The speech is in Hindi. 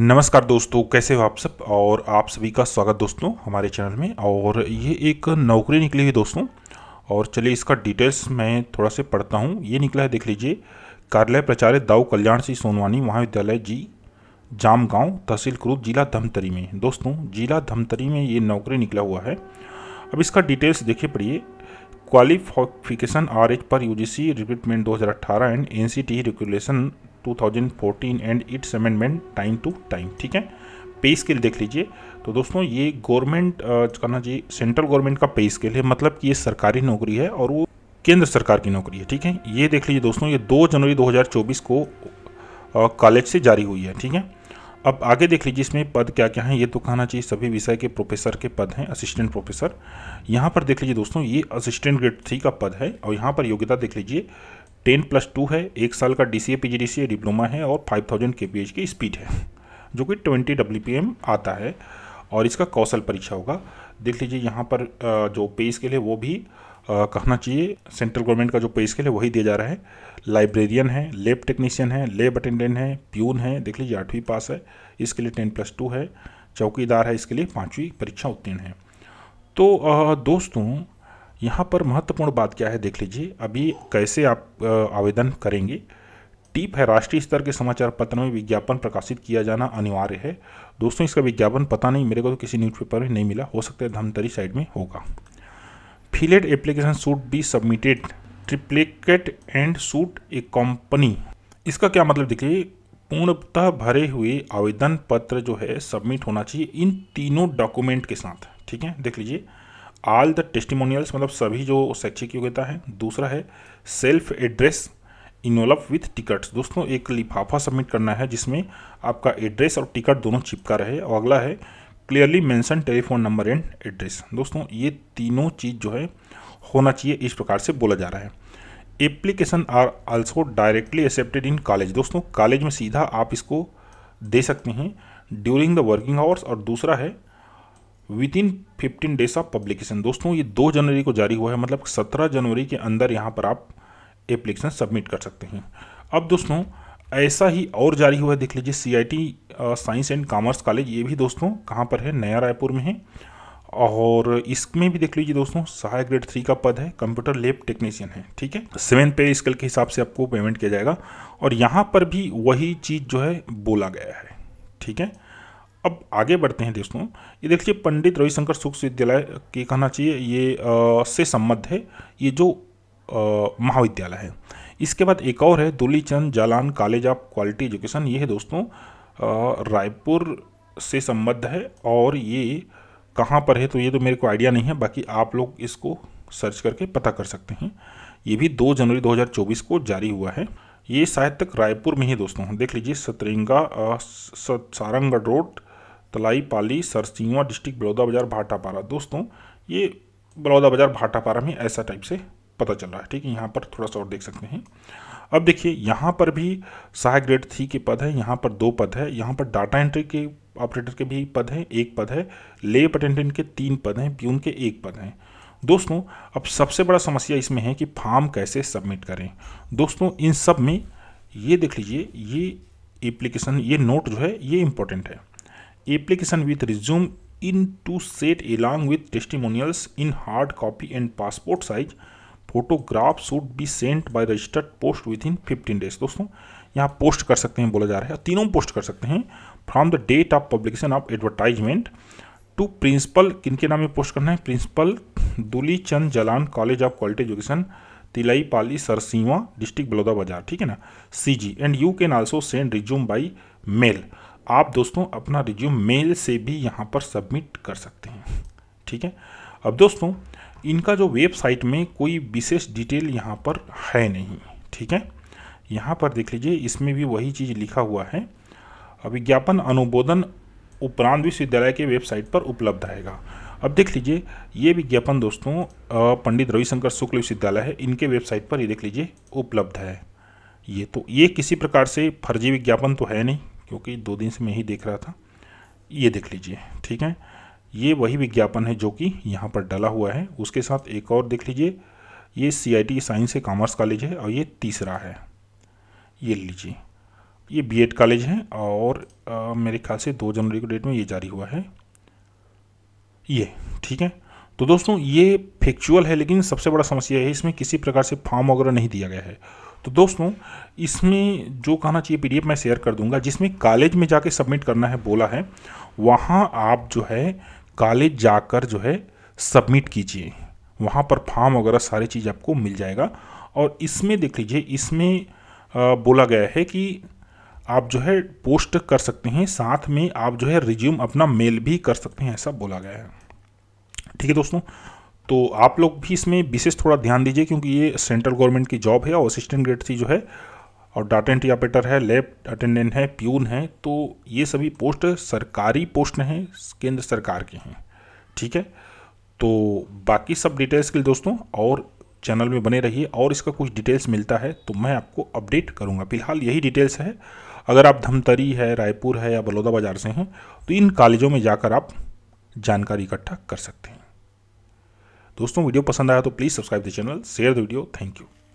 नमस्कार दोस्तों कैसे हो आप सब और आप सभी का स्वागत दोस्तों हमारे चैनल में और ये एक नौकरी निकली हुई दोस्तों और चलिए इसका डिटेल्स मैं थोड़ा से पढ़ता हूँ ये निकला है देख लीजिए कार्यालय प्राचार्य दाऊ कल्याण सिंह सोनवानी महाविद्यालय जी जाम गाँव तहसील क्रूद जिला धमतरी में दोस्तों जिला धमतरी में ये नौकरी निकला हुआ है अब इसका डिटेल्स देखिए पढ़िए क्वालिफिकेशन आर एच per U G C recruitment दो हज़ार अट्ठारह and N C T regulation 2014 and its amendment time to time ठीक है पे स्केल देख लीजिए तो दोस्तों ये गवर्नमेंट कहना जी सेंट्रल गवर्नमेंट का पे स्केल है मतलब कि ये सरकारी नौकरी है और वो केंद्र सरकार की नौकरी है ठीक है ये देख लीजिए दोस्तों ये 2 जनवरी 2024 को कॉलेज से जारी हुई है ठीक है अब आगे देख लीजिए इसमें पद क्या क्या हैं ये तो कहना चाहिए सभी विषय के प्रोफेसर के पद हैं असिस्टेंट प्रोफेसर यहाँ पर देख लीजिए दोस्तों ये असिस्टेंट ग्रेड थ्री का पद है और यहाँ पर योग्यता देख लीजिए टेन प्लस टू है एक साल का D C A P G D C diploma है और फाइव थाउजेंड के पी एच की स्पीड है जो कि ट्वेंटी डब्ल्यू पी एम आता है और इसका कौशल परीक्षा होगा देख लीजिए यहाँ पर जो पे स्केल है वो भी कहना चाहिए सेंट्रल गवर्नमेंट का जो पे स्केल है वही दिया जा रहा है लाइब्रेरियन है लेब टेक्नीशियन है लेब अटेंडेंट है प्यून है देख लीजिए आठवीं पास है इसके लिए टेन प्लस टू है चौकीदार है इसके लिए पाँचवीं परीक्षा उत्तीर्ण है तो दोस्तों यहाँ पर महत्वपूर्ण बात क्या है देख लीजिए अभी कैसे आप आवेदन करेंगे टिप है राष्ट्रीय स्तर के समाचार पत्र में विज्ञापन प्रकाशित किया जाना अनिवार्य है दोस्तों इसका विज्ञापन पता नहीं मेरे को तो किसी न्यूज़पेपर में नहीं मिला हो सकता है धमतरी साइड में होगा फिलेट application should be submitted triplicate and should accompany इसका क्या मतलब देखिए पूर्णतः भरे हुए आवेदन पत्र जो है सबमिट होना चाहिए इन तीनों डॉक्यूमेंट के साथ ठीक है देख लीजिए ऑल द टेस्टिमोनियल्स मतलब सभी जो शैक्षिक योग्यता है दूसरा है self address envelope with tickets दोस्तों एक लिफाफा सबमिट करना है जिसमें आपका एड्रेस और टिकट दोनों चिपका रहे और अगला है clearly mention telephone number and address दोस्तों ये तीनों चीज़ जो है होना चाहिए इस प्रकार से बोला जा रहा है application are also directly accepted in college दोस्तों कॉलेज में सीधा आप इसको दे सकते हैं ड्यूरिंग द वर्किंग आवर्स और दूसरा है within fifteen days of publication दोस्तों ये दो जनवरी को जारी हुआ है मतलब सत्रह जनवरी के अंदर यहाँ पर आप एप्लीकेशन सबमिट कर सकते हैं अब दोस्तों ऐसा ही और जारी हुआ है देख लीजिए C I T science and commerce college ये भी दोस्तों कहाँ पर है नया रायपुर में है और इसमें भी देख लीजिए दोस्तों सहायक ग्रेड थ्री का पद है कंप्यूटर लेब टेक्नीशियन है ठीक है सेवन पे स्केल के हिसाब से आपको पेमेंट किया जाएगा और यहाँ पर भी वही चीज़ जो है बोला गया है ठीक है अब आगे बढ़ते हैं दोस्तों ये देखिए पंडित रविशंकर सुख विश्वविद्यालय के कहना चाहिए ये आ, से संबद्ध है ये जो महाविद्यालय है इसके बाद एक और है Dulichand Jalan college of quality education ये है दोस्तों रायपुर से संबद्ध है और ये कहाँ पर है तो ये तो मेरे को आइडिया नहीं है बाकी आप लोग इसको सर्च करके पता कर सकते हैं ये भी 2 जनवरी 2024 को जारी हुआ है ये शायद तक रायपुर में ही दोस्तों देख लीजिए सतरंगा सारंगढ़ रोड तलाई पाली सरसीवा डिस्ट्रिक्ट बलौदा बाजार भाटापारा दोस्तों ये बलौदा बाजार भाटापारा में ऐसा टाइप से पता चल रहा है ठीक है यहाँ पर थोड़ा सा और देख सकते हैं अब देखिए यहाँ पर भी सहायक ग्रेड थ्री के पद है यहाँ पर दो पद है यहाँ पर डाटा एंट्री के ऑपरेटर के भी पद हैं एक पद है लेप अटेंडेंट के तीन पद हैं प्यून के एक पद हैं दोस्तों अब सबसे बड़ा समस्या इसमें है कि फॉर्म कैसे सबमिट करें दोस्तों इन सब में ये देख लीजिए ये एप्लीकेशन ये नोट जो है ये इम्पोर्टेंट है application with resume in two set along with testimonials in hard copy and passport size photograph should be sent by registered post within fifteen days दोस्तों यहाँ पोस्ट कर सकते हैं बोला जा रहा है तीनों पोस्ट कर सकते हैं from the date of publication of advertisement to principal किन के नाम में पोस्ट करना है principal Duli Chand Jalan college of quality education Tilai Pali Sarsiwa district Baloda Bazar ठीक है ना C G and you can also send resume by mail आप दोस्तों अपना रिज्यूम मेल से भी यहाँ पर सबमिट कर सकते हैं ठीक है अब दोस्तों इनका जो वेबसाइट में कोई विशेष डिटेल यहाँ पर है नहीं ठीक है यहाँ पर देख लीजिए इसमें भी वही चीज़ लिखा हुआ है विज्ञापन अनुमोदन उपरांत विश्वविद्यालय के वेबसाइट पर उपलब्ध आएगा अब देख लीजिए ये विज्ञापन दोस्तों पंडित रविशंकर शुक्ल विश्वविद्यालय है इनके वेबसाइट पर ये देख लीजिए उपलब्ध है ये तो ये किसी प्रकार से फर्जी विज्ञापन तो है नहीं क्योंकि दो दिन से मैं ही देख रहा था ये देख लीजिए ठीक है ये वही विज्ञापन है जो कि यहाँ पर डला हुआ है उसके साथ एक और देख लीजिए ये C I T science and commerce college है और ये तीसरा है ये लीजिए ये बीएड कॉलेज है और आ, मेरे ख्याल से दो जनवरी को डेट में ये जारी हुआ है ये ठीक है तो दोस्तों ये फैक्चुअल है लेकिन सबसे बड़ा समस्या है इसमें किसी प्रकार से फॉर्म वगैरह नहीं दिया गया है तो दोस्तों इसमें जो कहना चाहिए पी मैं शेयर कर दूंगा जिसमें कॉलेज में जाके सबमिट करना है बोला है वहाँ आप जो है कॉलेज जाकर जो है सबमिट कीजिए वहाँ पर फॉर्म वगैरह सारी चीज़ आपको मिल जाएगा और इसमें देख लीजिए इसमें बोला गया है कि आप जो है पोस्ट कर सकते हैं साथ में आप जो है रिज्यूम अपना मेल भी कर सकते हैं ऐसा बोला गया है ठीक है दोस्तों तो आप लोग भी इसमें विशेष थोड़ा ध्यान दीजिए क्योंकि ये सेंट्रल गवर्नमेंट की जॉब है और असिस्टेंट ग्रेड सी जो है और डाटा एंट्री ऑपरेटर है लैब अटेंडेंट है प्यून है तो ये सभी पोस्ट सरकारी पोस्ट हैं केंद्र सरकार के हैं ठीक है तो बाकी सब डिटेल्स के लिए दोस्तों और चैनल में बने रहिए और इसका कुछ डिटेल्स मिलता है तो मैं आपको अपडेट करूँगा फिलहाल यही डिटेल्स है अगर आप धमतरी है रायपुर है या बलौदा बाज़ार से हैं तो इन कॉलेजों में जाकर आप जानकारी इकट्ठा कर सकते हैं दोस्तों वीडियो पसंद आया तो please subscribe the channel share the video thank you